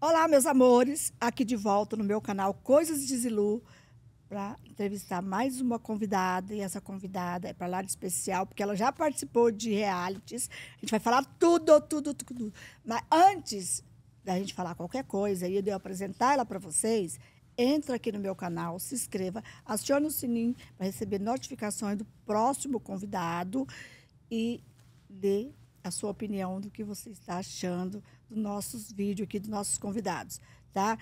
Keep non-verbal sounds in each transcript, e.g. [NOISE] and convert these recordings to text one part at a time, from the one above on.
Olá, meus amores, aqui de volta no meu canal Coisas de Zilu para entrevistar mais uma convidada e essa convidada é para lá de especial porque ela já participou de realities. A gente vai falar tudo, tudo, tudo. Mas antes da gente falar qualquer coisa e de eu apresentar ela para vocês, entra aqui no meu canal, se inscreva, acione o sininho para receber notificações do próximo convidado e dê a sua opinião do que você está achando dos nossos vídeos aqui, dos nossos convidados, tá?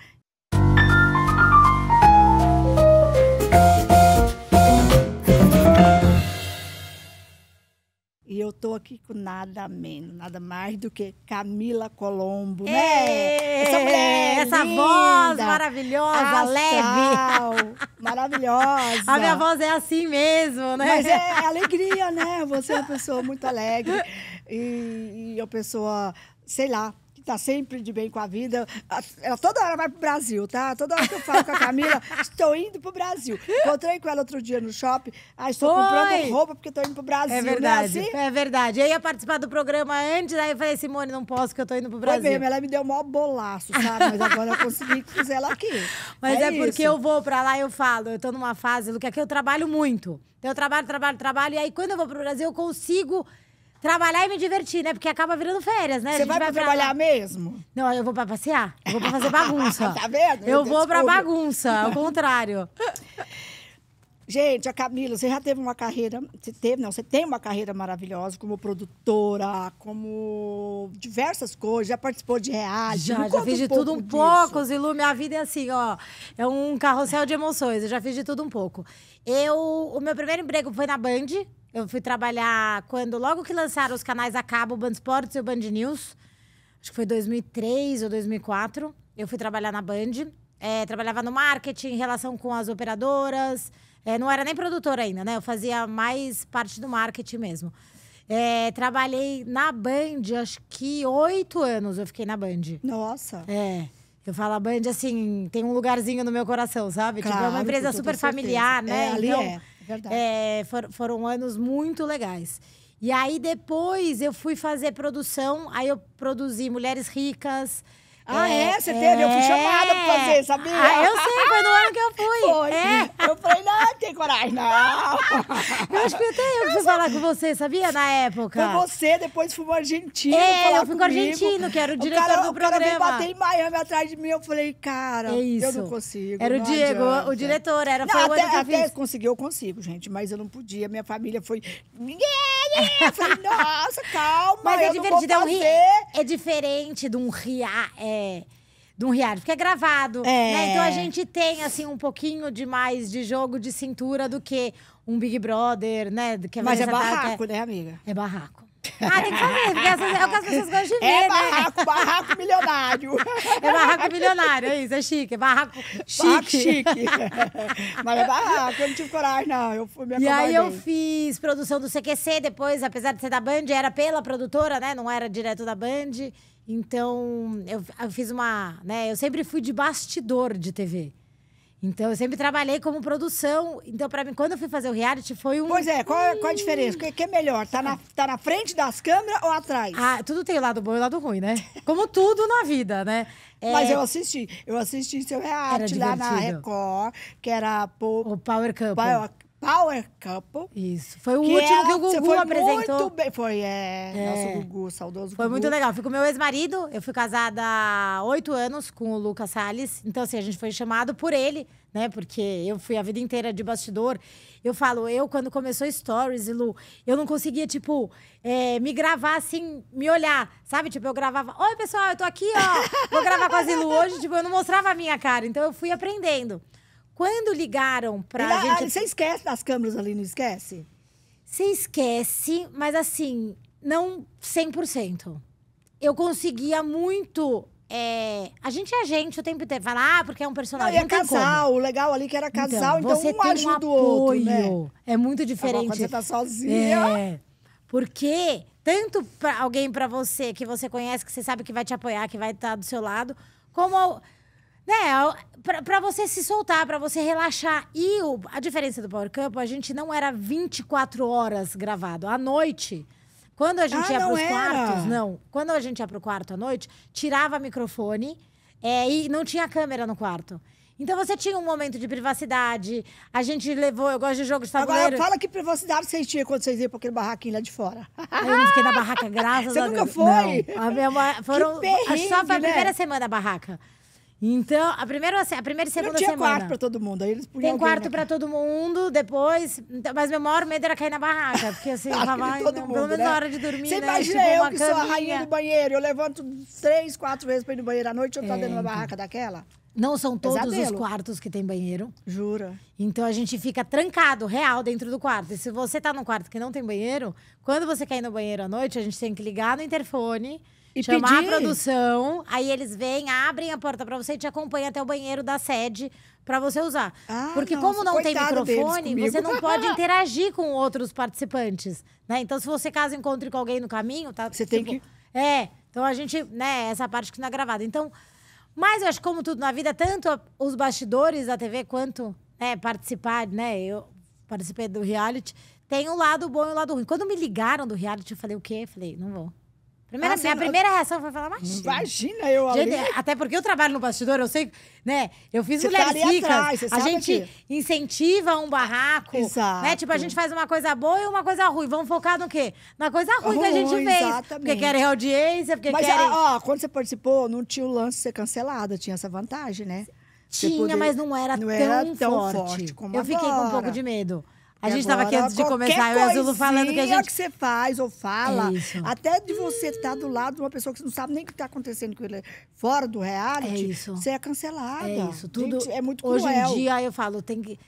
E eu tô aqui com nada menos, nada mais do que Camila Colombo, né? Ei, né? Essa mulher é Essa linda, voz maravilhosa, astral, leve. Maravilhosa. A minha voz é assim mesmo, né? Mas é alegria, né? Você é uma pessoa muito alegre. E, e uma pessoa, sei lá, tá sempre de bem com a vida. Ela toda hora vai pro Brasil, tá? Toda hora que eu falo com a Camila, [LAUGHS] estou indo pro Brasil. Encontrei com ela outro dia no shopping. Ah, estou comprando roupa porque estou indo pro Brasil. É verdade. É, assim? é, verdade. Eu ia participar do programa antes, aí eu falei, Simone, não posso que eu tô indo pro Brasil. Foi mesmo, ela me deu o maior bolaço, sabe? Mas agora eu consegui fazer ela aqui. [LAUGHS] Mas é, é porque eu vou para lá e eu falo, eu estou numa fase, Luca, é que eu trabalho muito. Então eu trabalho, trabalho, trabalho. E aí quando eu vou pro Brasil, eu consigo Trabalhar e me divertir, né? Porque acaba virando férias, né? Você vai, vai pra trabalhar pra... mesmo? Não, eu vou pra passear. Eu vou pra fazer [LAUGHS] bagunça. tá vendo? Eu, eu vou desculpa. pra bagunça, ao contrário. [LAUGHS] Gente, a Camila, você já teve uma carreira, você teve, não, você tem uma carreira maravilhosa como produtora, como diversas coisas, já participou de reais Já, já fiz um de tudo um disso. pouco, Zilu, minha vida é assim, ó, é um carrossel de emoções, eu já fiz de tudo um pouco. Eu, o meu primeiro emprego foi na Band, eu fui trabalhar quando, logo que lançaram os canais Acabo, Band Esportes e o Band News, acho que foi 2003 ou 2004, eu fui trabalhar na Band. É, trabalhava no marketing, em relação com as operadoras. É, não era nem produtora ainda, né? Eu fazia mais parte do marketing mesmo. É, trabalhei na Band, acho que oito anos eu fiquei na Band. Nossa! É. Eu falo a Band assim, tem um lugarzinho no meu coração, sabe? Claro, tipo, é uma empresa super familiar, né? É, ali então, é. Verdade. É, for, foram anos muito legais. E aí depois eu fui fazer produção, aí eu produzi Mulheres Ricas. Ah, é? é? Você teve? Eu fui é. chamada pra fazer, sabia? Ah, eu sei, foi no ano que eu fui. Foi. É. Eu falei, não, tem coragem, não. [LAUGHS] Eu acho que até eu que fui falar com você, sabia? Na época. Foi você, depois fui pro argentino. É, eu fui com o argentino, que era o diretor o cara, do programa. O cara veio bater em Miami atrás de mim. Eu falei, cara, é isso. eu não consigo. Era o Diego, adianta. o diretor, era não, foi até, o ano que eu até conseguir, eu consigo, gente, mas eu não podia. Minha família foi. Ninguém! Eu falei, nossa, calma, Mas é divertido, é um rir. É diferente de um riar, é de um reality, porque é gravado. É. Né? Então a gente tem, assim, um pouquinho de mais de jogo de cintura do que um Big Brother, né? Que Mas é barraco, é... né, amiga? É barraco. Ah, tem que saber, porque essas é o que as pessoas gostam de é ver, é barraco, né? barraco milionário. É barraco milionário, é isso, é chique, é barraco chique. Barraco chique. Mas é barraco, eu não tive coragem, não, eu fui minha. E aí eu fiz produção do CQC depois, apesar de ser da Band, era pela produtora, né, não era direto da Band. Então, eu, eu fiz uma, né, eu sempre fui de bastidor de TV. Então, eu sempre trabalhei como produção. Então, para mim, quando eu fui fazer o reality, foi um. Pois é, qual, é, qual é a diferença? O que, que é melhor? Tá na, tá na frente das câmeras ou atrás? Ah, tudo tem o lado bom e o lado ruim, né? Como tudo na vida, né? É... Mas eu assisti. Eu assisti seu reality lá na Record, que era. Po... O Power Couple. Power... Power Couple. Isso. Foi o que último ela, é que o Gugu foi apresentou. Muito bem. Foi, é, é. Nosso Gugu, saudoso Foi Gugu. muito legal. Fui com meu ex-marido. Eu fui casada há oito anos com o Lucas Salles. Então, assim, a gente foi chamado por ele, né? Porque eu fui a vida inteira de bastidor. Eu falo, eu, quando começou Stories, Lu, eu não conseguia, tipo, é, me gravar assim, me olhar. Sabe? Tipo, eu gravava, oi, pessoal, eu tô aqui, ó. Vou gravar com a Zilu hoje. Tipo, eu não mostrava a minha cara. Então, eu fui aprendendo. Quando ligaram pra lá, ah, gente... Você esquece das câmeras ali, não esquece? Você esquece, mas assim, não 100%. Eu conseguia muito é, a gente é gente o tempo inteiro. Fala, ah, porque é um personagem. Não, não é casal, o legal ali é que era então, casal, então, então um ajuda um o outro. Né? É muito diferente. Agora, você tá sozinha. É, porque tanto pra alguém para você que você conhece, que você sabe que vai te apoiar, que vai estar tá do seu lado, como é, pra, pra você se soltar, pra você relaxar. E o, a diferença do Power Camp, a gente não era 24 horas gravado. À noite, quando a gente ah, ia pros era. quartos, não. Quando a gente ia pro quarto à noite, tirava microfone é, e não tinha câmera no quarto. Então você tinha um momento de privacidade. A gente levou, eu gosto de jogo de tabuleiro. Agora fala que privacidade vocês tinham quando vocês iam para aquele barraquinho lá de fora. Aí eu fiquei na barraca, [LAUGHS] graças Você a Deus. Você nunca foi? Não. A minha, foram, só foi a né? primeira semana da barraca. Então, a primeira, a primeira e segunda semana tinha semana. quarto pra todo mundo. Aí eles Tem quarto né? pra todo mundo, depois. Então, mas meu maior medo era cair na barraca. Porque assim, Ah, [LAUGHS] tava, todo mundo, menos né? na hora de dormir. Você né? imagina Tipo, eu que sou a rainha do banheiro. Eu levanto três, quatro vezes pra ir no banheiro à noite. Eu tô é, dentro da barraca daquela. Não são todos os quartos que tem banheiro. Jura. Então a gente fica trancado, real, dentro do quarto. E se você tá num quarto que não tem banheiro, quando você quer ir no banheiro à noite, a gente tem que ligar no interfone e chamar pedir. a produção, aí eles vêm, abrem a porta para você e te acompanham até o banheiro da sede para você usar. Ah, Porque nossa, como não tem microfone, você não [LAUGHS] pode interagir com outros participantes, né? Então se você caso encontre com alguém no caminho, tá? Você tipo, tem que É. Então a gente, né, essa parte que não é gravada. Então, mas eu acho que como tudo na vida, tanto os bastidores da TV quanto né, participar, né? Eu participei do reality. Tem um lado bom e um lado ruim. Quando me ligaram do reality, eu falei, o quê? Eu falei, não vou. Primeira, assim, minha primeira reação foi falar, imagina. Imagina eu ali. até porque eu trabalho no bastidor, eu sei, né? Eu fiz o tá mulheres tá a gente que... incentiva um barraco. Né? Exato. Né? Tipo, a gente faz uma coisa boa e uma coisa ruim. Vamos focar no quê? Na coisa ruim, ruim que a gente fez. Exatamente. Porque querem audiência, porque Mas, querem... ó, quando você participou, não tinha o lance de ser cancelada, tinha essa vantagem, né? Tinha, poder... mas não era não tão, era tão forte. forte como eu agora. fiquei com um pouco de medo. A gente estava aqui antes de começar, eu e a Zulu falando que a gente. que você faz ou fala, é até de você estar tá do lado de uma pessoa que você não sabe nem o que está acontecendo com ele fora do reality, é você é cancelada. É isso, tudo. Gente, é muito cruel. Hoje em dia eu falo, tem que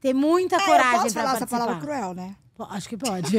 ter muita é, coragem para Eu posso falar essa palavra cruel, né? Acho que pode.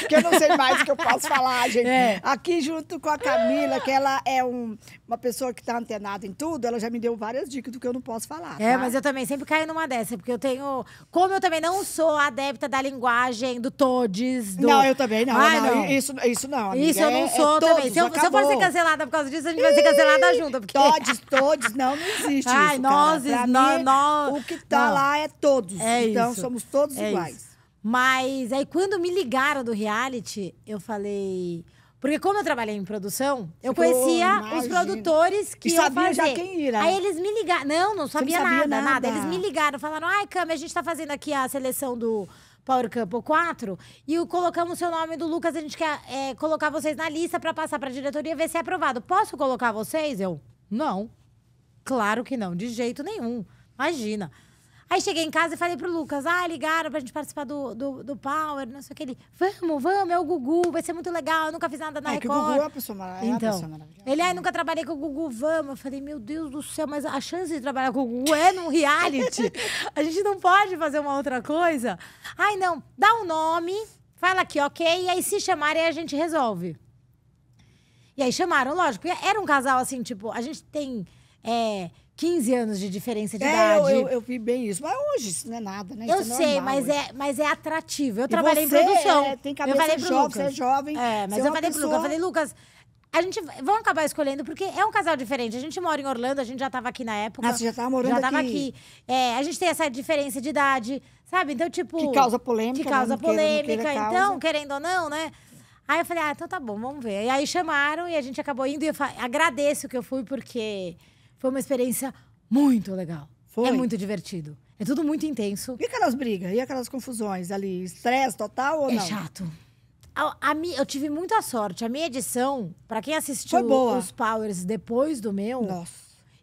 Porque [LAUGHS] eu não sei mais o que eu posso falar, gente. É. Aqui junto com a Camila, que ela é um, uma pessoa que está antenada em tudo, ela já me deu várias dicas do que eu não posso falar. É, tá? mas eu também sempre caio numa dessa, porque eu tenho. Como eu também não sou adepta da linguagem do todes. Do... Não, eu também não. não. não. Isso, isso não. Amiga. Isso eu não sou é, é também. se, eu, se eu, for ser cancelada por causa disso, a gente vai ser cancelada junto. Porque... Todes, todes, não, não existe. Ai, isso, nós, nós, nós. O que está lá é todos. É então isso. somos todos é iguais. Isso. Mas aí quando me ligaram do reality, eu falei. Porque como eu trabalhei em produção, eu conhecia imagina. os produtores que e sabia já quem iria Aí eles me ligaram. Não, não sabia, não sabia nada, nada, nada, Eles me ligaram, falaram: ai, Cami, a gente tá fazendo aqui a seleção do. Power Couple 4 e o, colocamos o seu nome do Lucas. A gente quer é, colocar vocês na lista para passar para a diretoria ver se é aprovado. Posso colocar vocês? Eu, não. Claro que não, de jeito nenhum. Imagina. Aí cheguei em casa e falei pro Lucas: ah, ligaram pra gente participar do, do, do Power, não sei o que. Ele, vamos, vamos, é o Gugu, vai ser muito legal, eu nunca fiz nada na é, Record. Que o Gugu é uma pessoa, maravilhosa. É então, pessoa maravilhosa. Ele, ah, nunca trabalhei com o Gugu, vamos. Eu falei: meu Deus do céu, mas a chance de trabalhar com o Gugu é num reality. a gente não pode fazer uma outra coisa. Ai, não, dá um nome, fala aqui, ok, e aí se chamarem a gente resolve. E aí chamaram, lógico. Era um casal assim, tipo, a gente tem. É, 15 anos de diferença de é, idade. Eu, eu, eu, vi bem isso. Mas hoje isso não é nada, né? Isso eu é sei, mas é, mas é atrativo. Eu e trabalhei em produção. É, tem cabeça eu falei pro jovem, Lucas. você é jovem. É, mas eu é falei pessoa... Lucas, eu falei, Lucas, a gente vão acabar escolhendo, porque é um casal diferente. A gente mora em Orlando, a gente já estava aqui na época. Ah, você já estava morando já aqui. tava aqui. É, a gente tem essa diferença de idade, sabe? Então, tipo. Que causa polêmica. Que né? causa polêmica. Queira, queira então, causa. querendo ou não, né? Aí eu falei, ah, então tá bom, vamos ver. E aí chamaram e a gente acabou indo. E eu fa... agradeço que eu fui, porque foi uma experiência muito legal. É Foi. É muito divertido. É tudo muito intenso. E aquelas brigas? E aquelas confusões ali? Estresse total ou é não? É chato. A, a, eu tive muita sorte. A minha edição, para quem assistiu os Powers depois do meu, Nossa.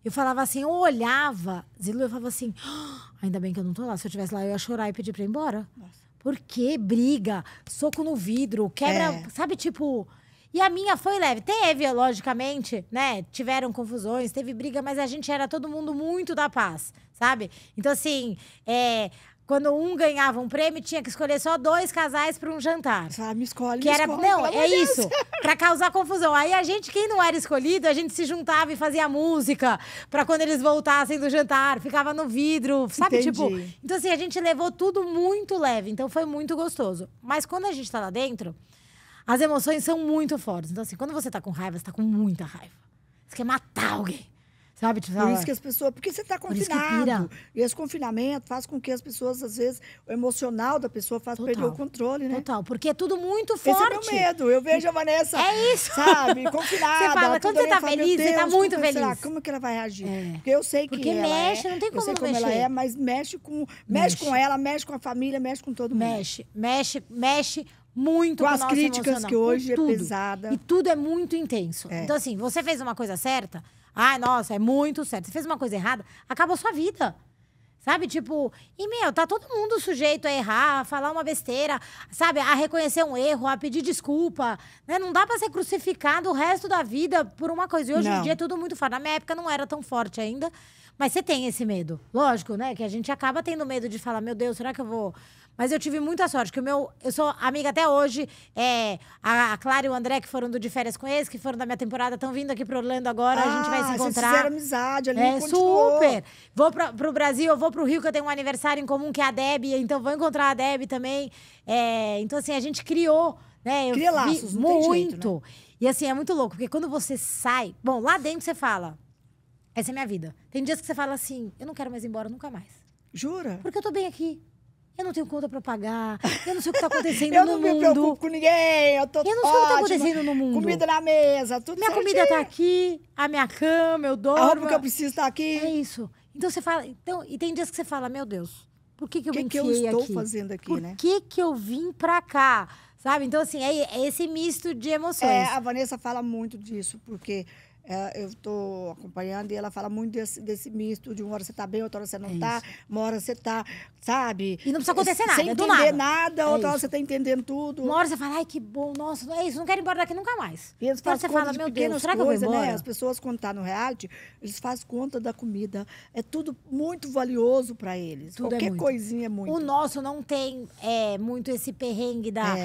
eu falava assim, eu olhava, Zilu, eu falava assim, ah, ainda bem que eu não tô lá. Se eu tivesse lá, eu ia chorar e pedir pra ir embora. Nossa. Por Briga, soco no vidro, quebra, é. sabe, tipo e a minha foi leve. Teve, logicamente, né? Tiveram confusões, teve briga, mas a gente era todo mundo muito da paz, sabe? Então, assim, é, quando um ganhava um prêmio, tinha que escolher só dois casais para um jantar. Ah, me escolhe, que me era, escolhe, Não, é isso. Para causar confusão. Aí a gente, quem não era escolhido, a gente se juntava e fazia música para quando eles voltassem do jantar, ficava no vidro, sabe? Entendi. Tipo. Então, assim, a gente levou tudo muito leve. Então foi muito gostoso. Mas quando a gente tá lá dentro as emoções são muito fortes. Então, assim, quando você tá com raiva, você tá com muita raiva. Você quer matar alguém. Sabe? Tipo, por isso que as pessoas. Porque você está confinado. E esse confinamento faz com que as pessoas, às vezes, o emocional da pessoa faz Total. perder o controle, né? Total, porque é tudo muito forte. Esse é meu medo. Eu vejo a Vanessa. É isso. Sabe? [LAUGHS] Confinada. Você fala, quando você está feliz, Deus, você está muito como, feliz. Será? Como é que ela vai reagir? É. Porque eu sei que. Porque mexe, é. não tem como, eu sei como mexer. ela é, mas mexe com, mexe. mexe. com ela, mexe com a família, mexe com todo mundo. Mexe, mexe, mexe muito com as críticas que hoje é pesada. E tudo é muito intenso. É. Então, assim, você fez uma coisa certa, ai, nossa, é muito certo. Você fez uma coisa errada, acabou sua vida. Sabe? Tipo, e meu, tá todo mundo sujeito a errar, a falar uma besteira, sabe? A reconhecer um erro, a pedir desculpa. Né? Não dá pra ser crucificado o resto da vida por uma coisa. E hoje não. em dia é tudo muito forte. Na minha época não era tão forte ainda, mas você tem esse medo. Lógico, né? Que a gente acaba tendo medo de falar, meu Deus, será que eu vou mas eu tive muita sorte, que o meu. Eu sou amiga até hoje. É, a, a Clara e o André, que foram do de férias com eles, que foram da minha temporada, estão vindo aqui pro Orlando agora. Ah, a gente vai ah, se encontrar. Vocês amizade ali. É, continuou. super. Vou pra, pro Brasil, eu vou pro Rio, que eu tenho um aniversário em comum, que é a Deb, então vou encontrar a Deb também. É, então, assim, a gente criou, né? Eu Cria laços, muito. Jeito, né? E assim, é muito louco, porque quando você sai. Bom, lá dentro você fala. Essa é minha vida. Tem dias que você fala assim, eu não quero mais ir embora nunca mais. Jura? Porque eu tô bem aqui eu não tenho conta para pagar, eu não sei o que está [LAUGHS] acontecendo no mundo. eu não me preocupo com ninguém, eu tô Eu não sei ótima, o que está acontecendo no mundo. Comida na mesa, tudo Minha certinho. comida está aqui, a minha cama, eu dormo. A roupa que eu preciso está aqui. É isso. Então você fala, então, e tem dias que você fala, meu Deus, por que, que eu que O que eu estou aqui? fazendo aqui, por né? Por que que eu vim para cá? Sabe? Então assim, é, é esse misto de emoções. É, a Vanessa fala muito disso, porque é, eu estou acompanhando e ela fala muito desse, desse misto de uma hora você está bem, outra hora você não está, é uma hora você está, sabe? E não precisa acontecer nada, Sem entender nada, nada outra é hora você está entendendo tudo. Uma hora você fala, ai que bom, nossa, é isso, não quero ir embora daqui nunca mais. E eles então fazem você fala, meu Deus, será que eu Né? As pessoas quando estão tá no reality, eles fazem conta da comida. É tudo muito valioso para eles. Tudo é Qualquer é coisinha é muito. O nosso não tem é, muito esse perrengue da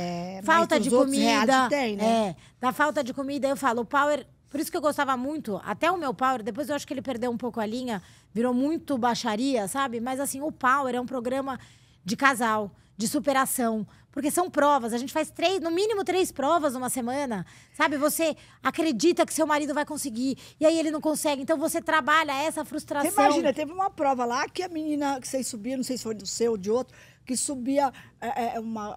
falta de comida. Tem, né? da falta de comida, eu falo, o Power por isso que eu gostava muito, até o meu Power, depois eu acho que ele perdeu um pouco a linha, virou muito baixaria, sabe? Mas assim, o Power é um programa de casal, de superação. Porque são provas, a gente faz três, no mínimo três provas numa semana, sabe? Você acredita que seu marido vai conseguir, e aí ele não consegue, então você trabalha essa frustração. Você imagina, teve uma prova lá que a menina que vocês subiram, não sei se foi do seu ou de outro, que subia é, é uma,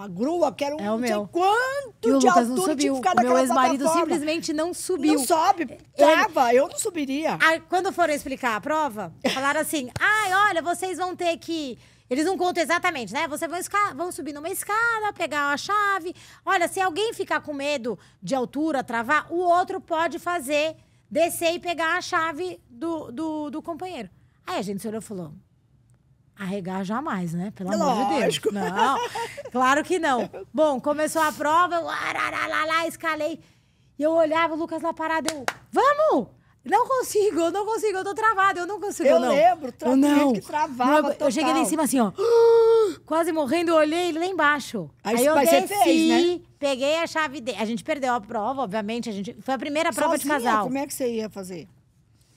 uma grua, que era um é o meu. quanto e o de Lucas altura, não subiu. tinha que meu ex-marido simplesmente não subiu. Não sobe, é, trava, eu não subiria. Aí, ah, quando foram explicar a prova, falaram assim, [LAUGHS] ai, olha, vocês vão ter que... Eles não contam exatamente, né? Vocês vão, esca... vão subir numa escada, pegar a chave. Olha, se alguém ficar com medo de altura, travar, o outro pode fazer, descer e pegar a chave do, do, do companheiro. Aí a gente se olhou e falou: arregar jamais, né? Pelo amor de Deus. Não, claro que não. Bom, começou a prova, eu lá, escalei. E eu olhava o Lucas na parada, eu, vamos! Não consigo, eu não consigo, eu tô travada, eu não consigo. Eu não. lembro, tra eu não. que travava. Não, eu cheguei lá em cima assim, ó, quase morrendo, eu olhei ele lá embaixo. Aí, Aí eu desci, fez, né? peguei a chave dele. A gente perdeu a prova, obviamente. A gente... Foi a primeira prova Sozinha, de casal. Como é que você ia fazer?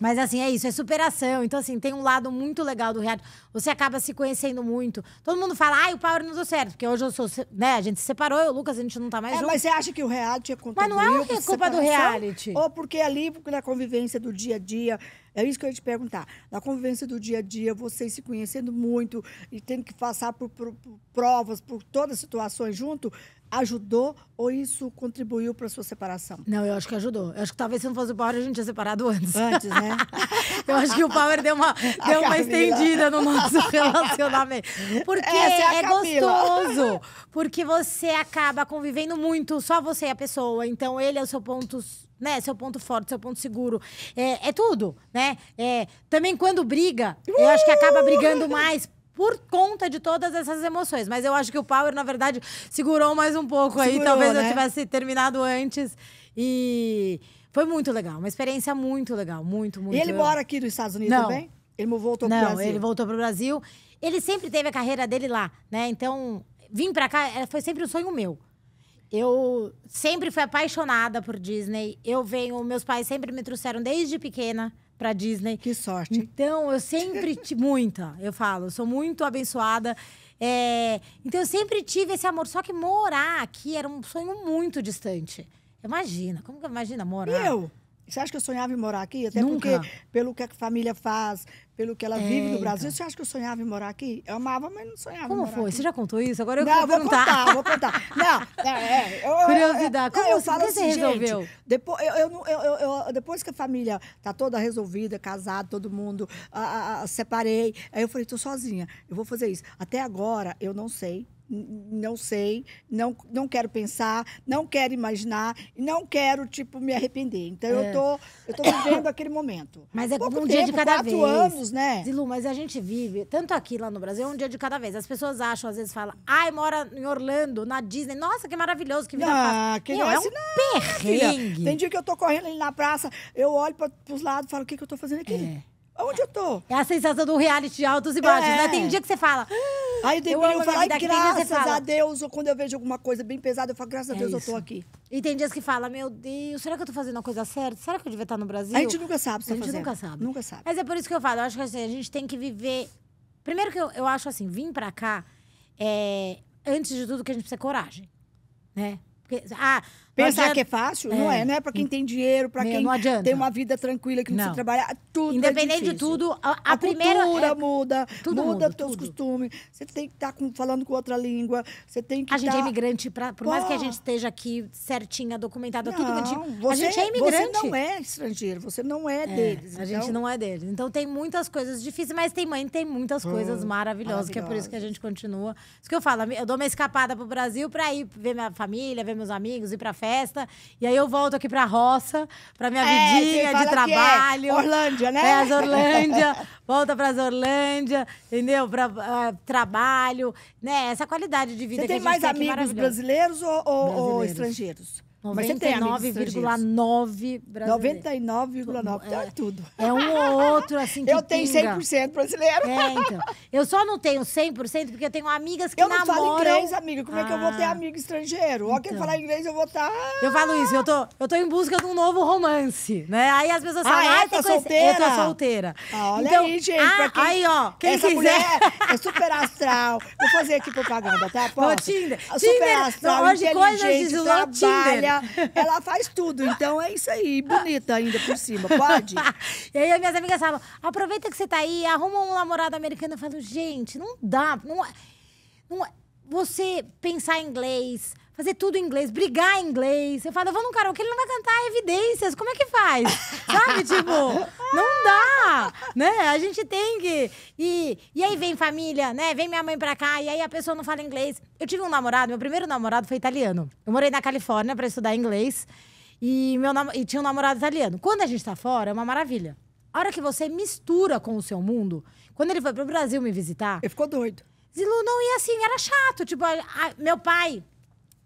Mas assim, é isso, é superação. Então, assim, tem um lado muito legal do reality. Você acaba se conhecendo muito. Todo mundo fala, ai, o Power não deu certo, porque hoje eu sou, né? A gente se separou, eu, o Lucas, a gente não tá mais é, junto. Mas você acha que o reality é contribuiu Mas não é, é culpa do reality. Ou porque é ali, na convivência do dia a dia, é isso que eu ia te perguntar. Na convivência do dia a dia, vocês se conhecendo muito e tendo que passar por, por, por provas, por todas as situações junto, ajudou ou isso contribuiu para sua separação? Não, eu acho que ajudou. Eu acho que talvez se não fosse o Power, a gente tinha separado antes. Antes, né? [LAUGHS] eu acho que o Power deu uma, [LAUGHS] deu uma estendida no nosso [LAUGHS] relacionamento. Porque é, é gostoso. Porque você acaba convivendo muito, só você e a pessoa. Então, ele é o seu ponto né? Seu ponto forte, seu ponto seguro. É, é tudo, né? É, também quando briga, eu acho que acaba brigando uh! mais por conta de todas essas emoções. Mas eu acho que o Power, na verdade, segurou mais um pouco segurou, aí. Talvez né? eu tivesse terminado antes. E foi muito legal, uma experiência muito legal, muito, muito. E ele mora aqui nos Estados Unidos Não. também? Ele voltou para o Brasil? Não, ele voltou para o Brasil. Ele sempre teve a carreira dele lá, né? Então, vim para cá eh, foi sempre um sonho meu. Eu sempre fui apaixonada por Disney. Eu venho, meus pais sempre me trouxeram desde pequena para Disney. Que sorte. Então, eu sempre [LAUGHS] tive muita, eu falo, sou muito abençoada. É, então, eu sempre tive esse amor, só que morar aqui era um sonho muito distante. Imagina, como que imagina morar? E eu? Você acha que eu sonhava em morar aqui? Até Nunca. porque, pelo que a família faz, pelo que ela é, vive no então. Brasil. Então. Você acha que eu sonhava em morar aqui? Eu amava, mas não sonhava. Como foi? Aqui. Você já contou isso? Agora eu não, vou, vou contar. Vou contar. Não, é, é, eu, Curiosidade. Como eu, assim? assim, eu, falo assim, resolveu? Gente, depois, eu, eu, depois que a família tá toda resolvida, casada, todo mundo, a, a, a, separei, aí eu falei, estou sozinha, eu vou fazer isso. Até agora, eu não sei não sei, não, não quero pensar, não quero imaginar, não quero, tipo, me arrepender. Então é. eu, tô, eu tô vivendo aquele momento. [COUGHS] Mas é Pouco um dia tempo, de cada quatro vez. anos, né? Zilu, mas a gente vive, tanto aqui lá no Brasil, é um dia de cada vez. As pessoas acham, às vezes falam, ai, mora em Orlando, na Disney. Nossa, que maravilhoso, que vida não, Que Meu, é, é um não, perrengue. Filha. Tem dia que eu tô correndo ali na praça, eu olho pra, pros lados e falo, o que, que eu tô fazendo aqui? É. Onde eu tô? É a sensação do reality altos e baixos, né? é. né? Tem dia que você fala, Aí eu, eu, falo, ai, graças fala. a Deus, ou quando eu vejo alguma coisa bem pesada, eu falo, graças a é Deus isso. eu tô aqui. E tem dias que fala, meu Deus, será que eu tô fazendo a coisa certa? Será que eu devia estar no Brasil? A gente nunca sabe, tá A gente nunca sabe. Nunca sabe. Mas é por isso que eu falo, eu acho que assim, a gente tem que viver. Primeiro que eu, eu acho assim, vim pra cá, é, antes de tudo, que a gente precisa é coragem. Né? Porque, ah, Pensar que é fácil, é. é. não é. Não é para quem tem dinheiro, para quem tem uma vida tranquila, que não, não. precisa trabalhar. Tudo é Independente de tudo, a, a, a primeira... cultura é muda, tudo muda os teus costumes. Você tem que estar tá falando com outra língua, você tem que A tá... gente é tá imigrante, pra, por Pô. mais que a gente esteja aqui certinha, documentada, tudo bonitinho, você, a gente é imigrante. Você não é estrangeiro, você não é, deles. A então... gente não é deles. Então tem muitas coisas difíceis, mas tem mãe, tem muitas coisas hum, maravilhosas, que é por isso que a gente continua. Isso que eu falo, eu dou uma escapada pro Brasil para ir ver minha família, ver meus amigos, ir pra fora festa. E aí eu volto aqui pra roça, pra minha é, vidinha de é trabalho. É Orlândia, né? É, as Orlândia. volta pras Orlândia, entendeu? Pra uh, trabalho, né? Essa qualidade de vida Você que a gente tem. tem mais amigos brasileiros ou, ou, brasileiros ou estrangeiros? 99,9 brasileiros. 99,9, é, é tudo. É um ou outro, assim, que [LAUGHS] Eu tenho 100% brasileiro. É, então. Eu só não tenho 100% porque eu tenho amigas que eu namoram... Eu não falo inglês, amiga. Como ah. é que eu vou ter ah. amigo estrangeiro? Então. Ó, quem então. falar inglês, eu vou estar... Tá... Eu falo isso. Eu tô, eu tô em busca de um novo romance, né? Aí as pessoas ah, falam... Ah, é? Ah, tá solteira? Eu tô solteira. Ah, olha então, aí, gente. Ah, quem, aí, ó. Quem essa quiser... mulher é super astral. Vou fazer aqui propaganda, tá? [LAUGHS] Posso? Tinder. Super Tinder, astral, hoje, inteligente, coisas de trabalha... Tinder ela faz tudo. Então é isso aí, bonita ainda por cima, pode? [LAUGHS] e aí minhas amigas falam, aproveita que você tá aí, arruma um namorado americano. Eu falo, gente, não dá, não... É, não é, você pensar em inglês, fazer tudo em inglês, brigar em inglês. Eu falo, eu vou num karaokê, ele não vai cantar evidências, como é que faz? [LAUGHS] Sabe, tipo, não dá, né? A gente tem que... E, e aí vem família, né? Vem minha mãe pra cá, e aí a pessoa não fala inglês. Eu tive um namorado, meu primeiro namorado foi italiano. Eu morei na Califórnia para estudar inglês, e, meu nam... e tinha um namorado italiano. Quando a gente tá fora, é uma maravilha. A hora que você mistura com o seu mundo, quando ele foi pro Brasil me visitar... Ele ficou doido não ia assim, era chato. Tipo, a, a, meu pai.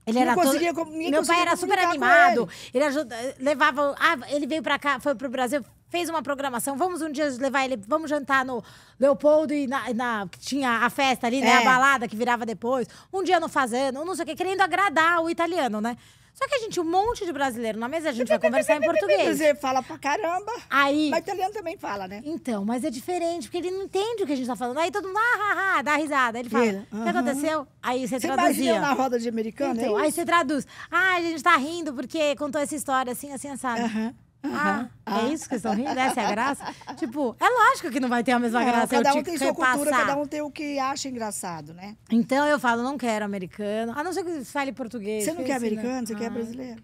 Ele era todo... Meu pai era super animado. Ele, ele levava. Ah, ele veio pra cá, foi pro Brasil, fez uma programação. Vamos um dia levar ele, vamos jantar no Leopoldo e na, na que tinha a festa ali, né? É. A balada que virava depois. Um dia no fazendo, não sei o quê, querendo agradar o italiano, né? Só que a gente, um monte de brasileiro na mesa, a gente vai conversar em português. Você fala pra caramba. Aí. Mas italiano também fala, né? Então, mas é diferente, porque ele não entende o que a gente tá falando. Aí todo mundo, ah, ah, ah dá risada. Ele fala, o que aconteceu? Aí você, você traduzia. na roda de americano? É então, é aí você traduz. Ah, a gente tá rindo porque contou essa história assim, assim, assado. Uhum ah, é ah. isso que estão rindo? Essa é a graça? [LAUGHS] tipo, é lógico que não vai ter a mesma é, graça. Cada um tem sua cultura, cada um tem o que acha engraçado, né? Então eu falo, não quero americano. A não ser que fale português. Você não quer assim, né? americano, né? você ah, quer brasileiro?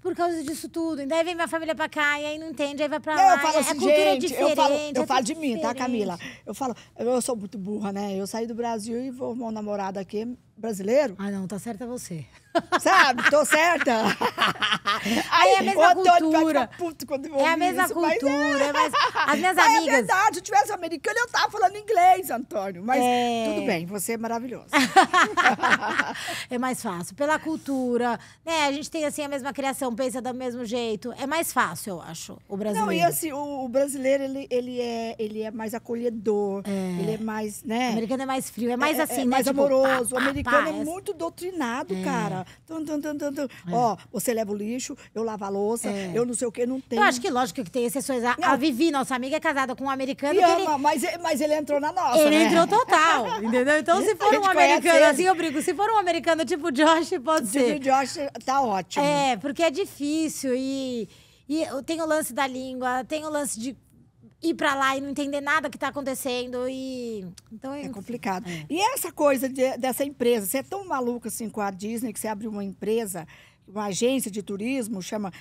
Por causa disso tudo. E daí vem minha família pra cá, e aí não entende, aí vai pra não, lá. Eu falo é assim, cultura gente, diferente. Eu falo, eu é falo de mim, tá, diferente. tá, Camila? Eu falo, eu sou muito burra, né? Eu saí do Brasil e vou arrumar um namorado aqui brasileiro. Ah, não, tá certa você. Sabe? Tô certa. [LAUGHS] Aí é a mesma cultura. Puto quando eu é a mesma isso, cultura. Mas, é. é mas as minhas mas é amigas... É verdade, se eu tivesse americano, eu tava falando inglês, Antônio. Mas é... tudo bem, você é maravilhosa. [LAUGHS] é mais fácil. Pela cultura, né? A gente tem, assim, a mesma criação, pensa do mesmo jeito. É mais fácil, eu acho, o brasileiro. Não, e assim, o, o brasileiro, ele, ele, é, ele é mais acolhedor. É. Ele é mais, né? O americano é mais frio, é mais é, assim, né? mais tipo, amoroso. Pá, pá, o americano americano ah, é, muito doutrinado, é. cara. Tum, tum, tum, é. Ó, você leva o lixo, eu lavo a louça, é. eu não sei o que, não tem. Eu acho que lógico que tem exceções. A, a Vivi, nossa amiga, é casada com um americano. E ama, ele... Mas, mas ele entrou na nossa. Ele né? entrou total, [LAUGHS] entendeu? Então, se for um americano, assim eu brigo. se for um americano tipo Josh, pode tipo ser. Tipo Josh, tá ótimo. É, porque é difícil e. E tem o lance da língua, tem o lance de ir para lá e não entender nada que está acontecendo e então é, é complicado. É. E essa coisa de, dessa empresa, você é tão maluco assim com a Disney que você abre uma empresa, uma agência de turismo, chama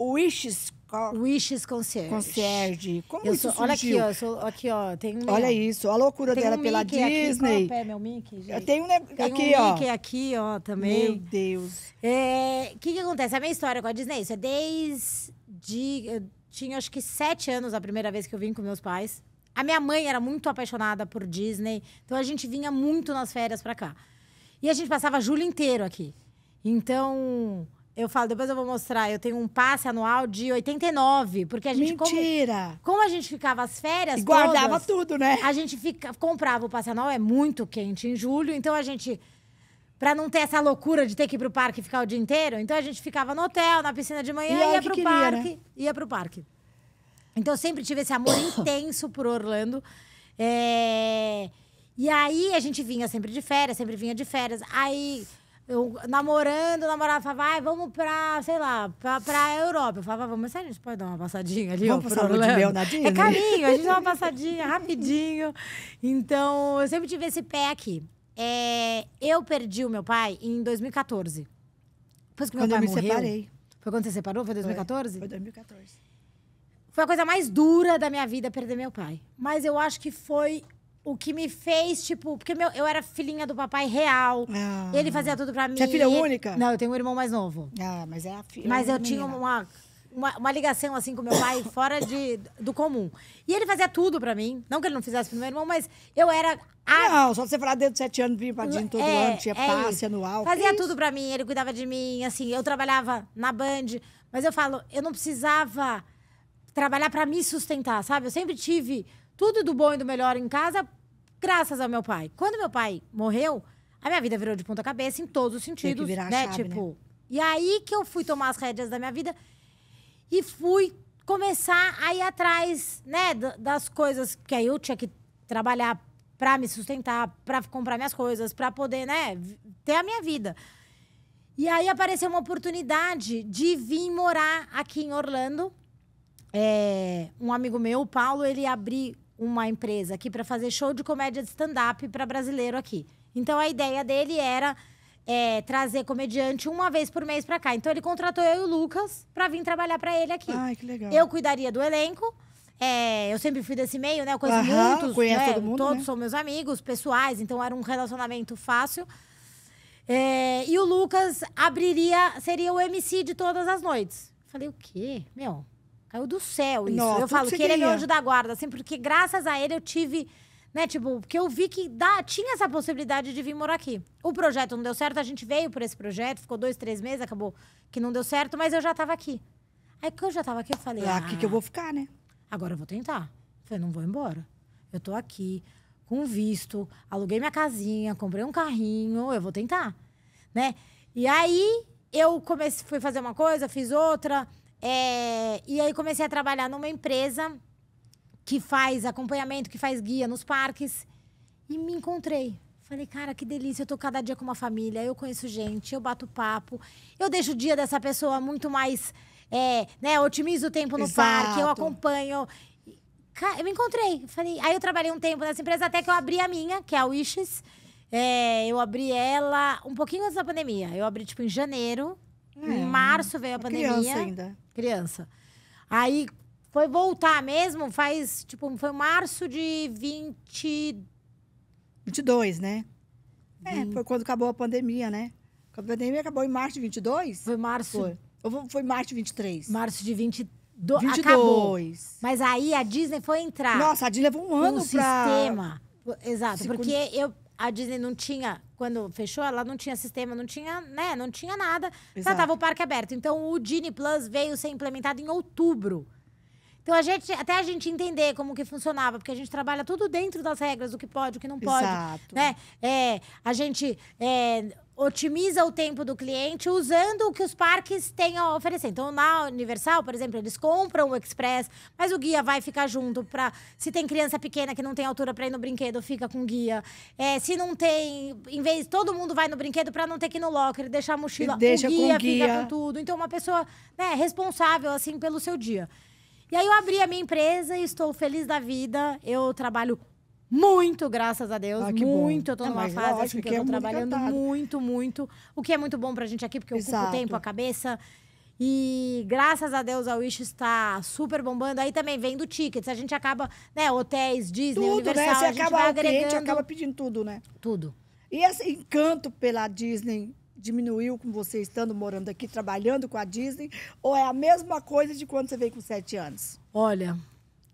Wishes Wishes Concierge. Concierge. Como eu isso sou, Olha aqui, ó. Sou, aqui, ó tem um, olha isso. A loucura dela um pela Mickey Disney. Aqui, qual é meu Mickey, Eu tenho um, tem aqui, um ó. Mickey aqui, ó, também. Meu Deus. O é, que, que acontece? A minha história com a Disney, isso é desde tinha acho que sete anos a primeira vez que eu vim com meus pais. A minha mãe era muito apaixonada por Disney, então a gente vinha muito nas férias para cá. E a gente passava julho inteiro aqui. Então, eu falo, depois eu vou mostrar, eu tenho um passe anual de 89, porque a gente Mentira. Como, como a gente ficava as férias e guardava todas, tudo, né? A gente fica, comprava o passe anual, é muito quente em julho, então a gente Pra não ter essa loucura de ter que ir pro parque e ficar o dia inteiro. Então a gente ficava no hotel, na piscina de manhã, e ia pro queria, né? parque. Né? Ia pro parque. Então eu sempre tive esse amor [COUGHS] intenso por Orlando. É... E aí a gente vinha sempre de férias, sempre vinha de férias. Aí eu namorando, namorado falava, vai vamos pra, sei lá, pra, pra Europa. Eu falava, vamos, mas a gente pode dar uma passadinha ali? Vamos ó, passar Orlando. Mel na Disney? É caminho, a gente dá uma passadinha rapidinho. Então eu sempre tive esse pé aqui. É, eu perdi o meu pai em 2014. Depois que meu quando pai eu me morreu. separei. Foi quando você separou? Foi 2014? Foi, foi 2014. Foi a coisa mais dura da minha vida perder meu pai. Mas eu acho que foi o que me fez, tipo, porque meu, eu era filhinha do papai real. Ah. Ele fazia tudo pra mim. Você é filha única? Não, eu tenho um irmão mais novo. Ah, mas é a filha. É mas eu menina. tinha uma uma, uma, ligação assim com meu pai [COUGHS] fora de, do comum. E ele fazia tudo pra mim. Não que ele não fizesse pro meu irmão, mas eu era. A... Não, só você falar dentro de sete anos, vinha dentro todo é, ano, tinha é passe isso. anual. Fazia é tudo pra mim, ele cuidava de mim, assim, eu trabalhava na Band, mas eu falo, eu não precisava trabalhar pra me sustentar, sabe? Eu sempre tive tudo do bom e do melhor em casa, graças ao meu pai. Quando meu pai morreu, a minha vida virou de ponta cabeça em todos os sentidos. Tem que virar né? chave, né? tipo, né? E aí que eu fui tomar as rédeas da minha vida e fui começar a ir atrás, né, das coisas que aí eu tinha que trabalhar para me sustentar, para comprar minhas coisas, para poder, né, ter a minha vida. E aí apareceu uma oportunidade de vir morar aqui em Orlando. É, um amigo meu, o Paulo, ele abriu uma empresa aqui para fazer show de comédia de stand-up para brasileiro aqui. Então a ideia dele era é, trazer comediante uma vez por mês pra cá. Então ele contratou eu e o Lucas pra vir trabalhar pra ele aqui. Ai, que legal. Eu cuidaria do elenco. É, eu sempre fui desse meio, né? Eu conheço Aham, muitos. Conheço né? todo mundo, Todos né? são meus amigos pessoais, então era um relacionamento fácil. É, e o Lucas abriria, seria o MC de todas as noites. Falei, o quê? Meu, caiu do céu isso. eu falo que, que ele é meu anjo da guarda, assim, porque graças a ele eu tive né? Tipo, porque eu vi que dá, tinha essa possibilidade de vir morar aqui. O projeto não deu certo, a gente veio por esse projeto, ficou dois, três meses, acabou que não deu certo, mas eu já tava aqui. Aí que eu já tava aqui, eu falei. É aqui ah, que eu ah, vou ficar, né? Agora eu vou tentar. Eu falei, não vou embora. Eu tô aqui, com visto, aluguei minha casinha, comprei um carrinho, eu vou tentar. Né? E aí eu comecei, fui fazer uma coisa, fiz outra. É, e aí comecei a trabalhar numa empresa que faz acompanhamento, que faz guia nos parques. E me encontrei. Falei, cara, que delícia, eu tô cada dia com uma família, eu conheço gente, eu bato papo, eu deixo o dia dessa pessoa muito mais, é, né, otimizo o tempo no Exato. parque, eu acompanho. Eu me encontrei, falei, aí eu trabalhei um tempo nessa empresa até que eu abri a minha, que é a Wishes. É, eu abri ela um pouquinho antes da pandemia. Eu abri, tipo, em janeiro. É, em março veio a é pandemia. Criança ainda. Criança. Aí foi voltar mesmo? Faz, tipo, foi março de 20... 22, né? É, foi quando acabou a pandemia, né? A pandemia acabou em março de 22? Foi março. Foi. Ou foi março de 23? Março de 23. Do, 22. Acabou. Mas aí a Disney foi entrar. Nossa, a Disney levou um ano no pra... sistema. Exato, Se porque eu, a Disney não tinha, quando fechou, ela não tinha sistema, não tinha, né, não tinha nada. Exato. Só tava o parque aberto. Então o Disney Plus veio ser implementado em outubro. Então a gente, até a gente entender como que funcionava, porque a gente trabalha tudo dentro das regras, o que pode, o que não pode. Exato. Né? É, a gente é, otimiza o tempo do cliente usando o que os parques têm a oferecer. Então, na Universal, por exemplo, eles compram o Express, mas o guia vai ficar junto para se tem criança pequena que não tem altura para ir no brinquedo, fica com guia. É, se não tem, em vez todo mundo vai no brinquedo para não ter que ir no locker, deixar a mochila, e deixa o guia, com o guia fica com tudo. Então, uma pessoa, né, responsável assim pelo seu dia. E aí eu abri a minha empresa e estou feliz da vida. Eu trabalho muito, graças a Deus. Ah, muito. Bom. Eu tô é, numa fase assim, que, que eu é tô é trabalhando muito, muito. O que é muito bom pra gente aqui, porque eu Exato. tempo, a cabeça. E graças a Deus a Wish está super bombando. Aí também vendo tickets. A gente acaba, né? Hotéis, Disney, tudo, né? Universal. Né? Você a gente acaba, vai agregando. Cliente, acaba pedindo tudo, né? Tudo. E esse encanto pela Disney diminuiu com você estando morando aqui, trabalhando com a Disney? Ou é a mesma coisa de quando você veio com sete anos? Olha,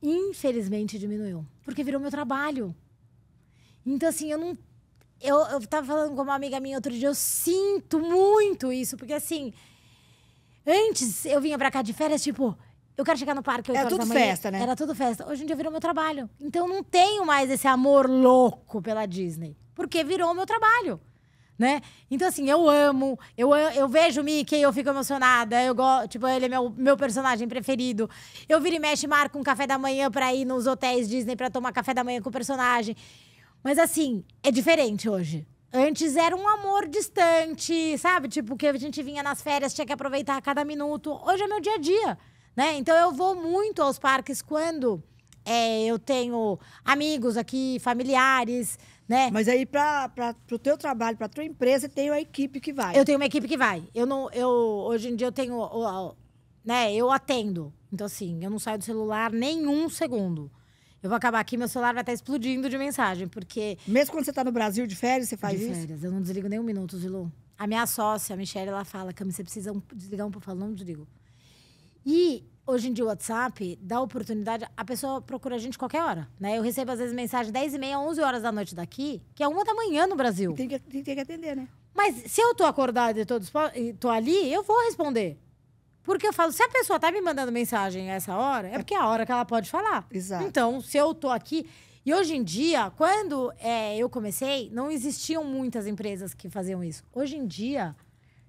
infelizmente diminuiu. Porque virou meu trabalho. Então, assim, eu não. Eu, eu tava falando com uma amiga minha outro dia, eu sinto muito isso, porque assim. Antes eu vinha pra cá de férias, tipo, eu quero chegar no parque. Era tudo festa, né? Era tudo festa. Hoje em dia virou meu trabalho. Então eu não tenho mais esse amor louco pela Disney. Porque virou meu trabalho né? Então, assim, eu amo, eu, eu vejo o Mickey, eu fico emocionada, eu gosto, tipo, ele é meu, meu personagem preferido. Eu viro e mexe, marco um café da manhã pra ir nos hotéis Disney pra tomar café da manhã com o personagem. Mas, assim, é diferente hoje. Antes era um amor distante, sabe? Tipo, que a gente vinha nas férias, tinha que aproveitar cada minuto. Hoje é meu dia a dia, né? Então, eu vou muito aos parques quando é, eu tenho amigos aqui, familiares né? Mas aí para o teu trabalho, para tua empresa, tem uma equipe que vai. Eu tenho uma equipe que vai. Eu não, eu hoje em dia eu tenho, né? Eu atendo. Então assim, eu não saio do celular nenhum segundo. Eu vou acabar aqui, meu celular vai estar explodindo de mensagem, porque. Mesmo quando você está no Brasil de férias, você faz de isso? Férias, eu não desligo nem um minuto, Zilu. A minha sócia, a Michelle, ela fala, Cami, você precisa desligar um pouco. Eu falo, não desligo. E hoje em dia o WhatsApp dá oportunidade, a pessoa procura a gente qualquer hora, né? Eu recebo às vezes mensagem 10 e meia, 11 horas da noite daqui, que é uma da manhã no Brasil. Tem que, tem que atender, né? Mas se eu tô acordada e tô, tô ali, eu vou responder. Porque eu falo, se a pessoa tá me mandando mensagem a essa hora, é porque é a hora que ela pode falar. Exato. Então, se eu tô aqui... E hoje em dia, quando é, eu comecei, não existiam muitas empresas que faziam isso. Hoje em dia,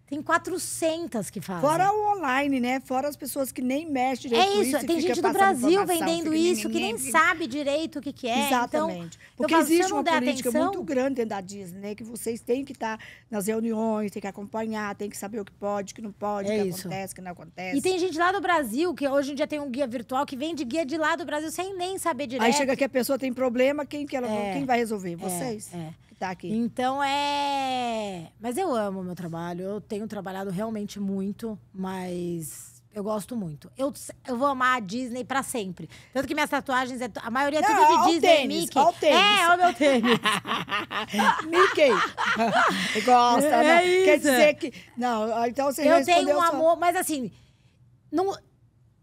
tem 400 que fazem. Fora o online, né? Fora as pessoas que nem mexem direito. É isso, isso tem gente do Brasil vendendo isso, que nem sabe direito o que, que é. Então, Exatamente. Então, Porque falo, existe uma política atenção... muito grande dentro da Disney, né? Que vocês têm que estar tá nas reuniões, têm que acompanhar, têm que saber o que pode, o que não pode, o é que isso. acontece, o que não acontece. E tem gente lá do Brasil, que hoje em dia tem um guia virtual, que vende guia de lá do Brasil sem nem saber direito. Aí chega que a pessoa tem problema, quem, que ela, é. quem vai resolver? Vocês. É. é tá aqui. Então é. Mas eu amo meu trabalho. Eu tenho trabalhado realmente muito, mas eu gosto muito. Eu, eu vou amar a Disney pra sempre. Tanto que minhas tatuagens, é, a maioria é tudo Não, de Disney, tênis, Mickey. o tênis. É, olha o meu tênis. [LAUGHS] Mickey. [LAUGHS] Gosta, né? é né? Isso. Quer dizer que... Não, então você Eu tenho um só... amor, mas assim... Não,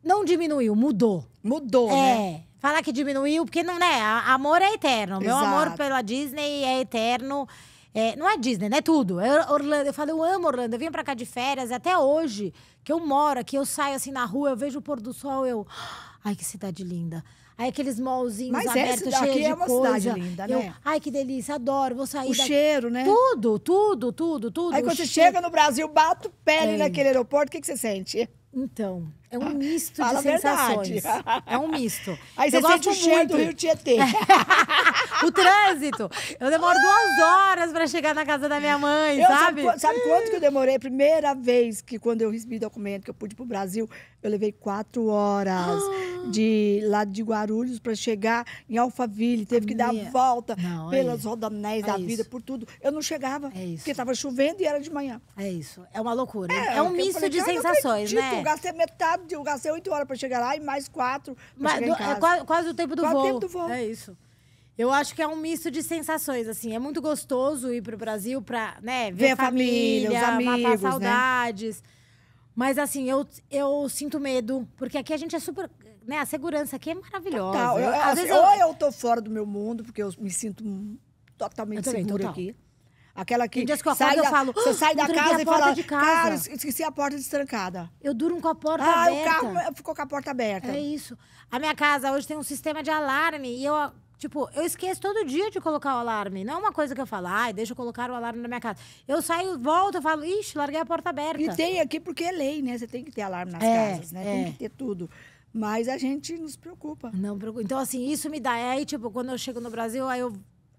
não diminuiu, mudou. Mudou, é. né? falar que diminuiu, porque não, é Amor é eterno. Meu Exato. amor pela Disney é eterno. É, não é Disney, né? Tudo. Eu, Orlando, eu falo, eu amo Orlando. Eu vim pra cá de férias até hoje, que eu moro aqui, eu saio assim na rua, eu vejo o pôr do sol, eu. Ai, que cidade linda. Aí aqueles malzinhos Mas abertos, cheios é de é uma coisa. cidade linda, né? Eu, ai, que delícia, adoro, vou sair O daqui. cheiro, né? Tudo, tudo, tudo, tudo. Aí quando che... você chega no Brasil, bato pele é. naquele aeroporto, o que, que você sente? Então, é um misto Fala de sensações. Verdade. É um misto. Aí você eu sente o cheiro muito. do Rio Tietê. [LAUGHS] o trânsito. Eu demoro duas horas para chegar na casa da minha mãe, eu, sabe? Sabe, sabe quanto que eu demorei? Primeira vez que quando eu recebi documento que eu pude pro Brasil, eu levei quatro horas ah. de lá de Guarulhos para chegar em Alphaville. Teve que dar volta não, pelas é é da isso. vida, por tudo. Eu não chegava, é porque estava chovendo e era de manhã. É isso. É uma loucura. É, é um misto falei, de ah, sensações, né? acredito, né? Eu gastei é metade eu gastei oito horas para chegar lá e mais quatro Mas, do, é quase, quase, o tempo do quase voo. tempo do voo. É isso. Eu acho que é um misto de sensações, assim. É muito gostoso ir pro Brasil pra, né, ver, ver a família, família, os amigos, matar né? saudades. Né? Mas, assim, eu, eu sinto medo. Porque aqui a gente é super... Né, a segurança aqui é maravilhosa. Total. Eu, Às assim, vezes eu... Ou eu tô fora do meu mundo, porque eu me sinto totalmente eu segura total. aqui. Aquela que. Desculpa, ah, sai da, eu falo. Você sai da casa e fala. De casa. Cara, esqueci a porta destrancada. Eu durmo com a porta ah, aberta. Ah, o carro ficou com a porta aberta. É isso. A minha casa hoje tem um sistema de alarme e eu. Tipo, eu esqueço todo dia de colocar o alarme. Não é uma coisa que eu falo, ai, deixa eu colocar o alarme na minha casa. Eu saio, volto, eu falo, ixi, larguei a porta aberta. E tem aqui porque é lei, né? Você tem que ter alarme nas é, casas, né? É. Tem que ter tudo. Mas a gente nos preocupa. Não preocupa. Então, assim, isso me dá. É aí, tipo, quando eu chego no Brasil, aí eu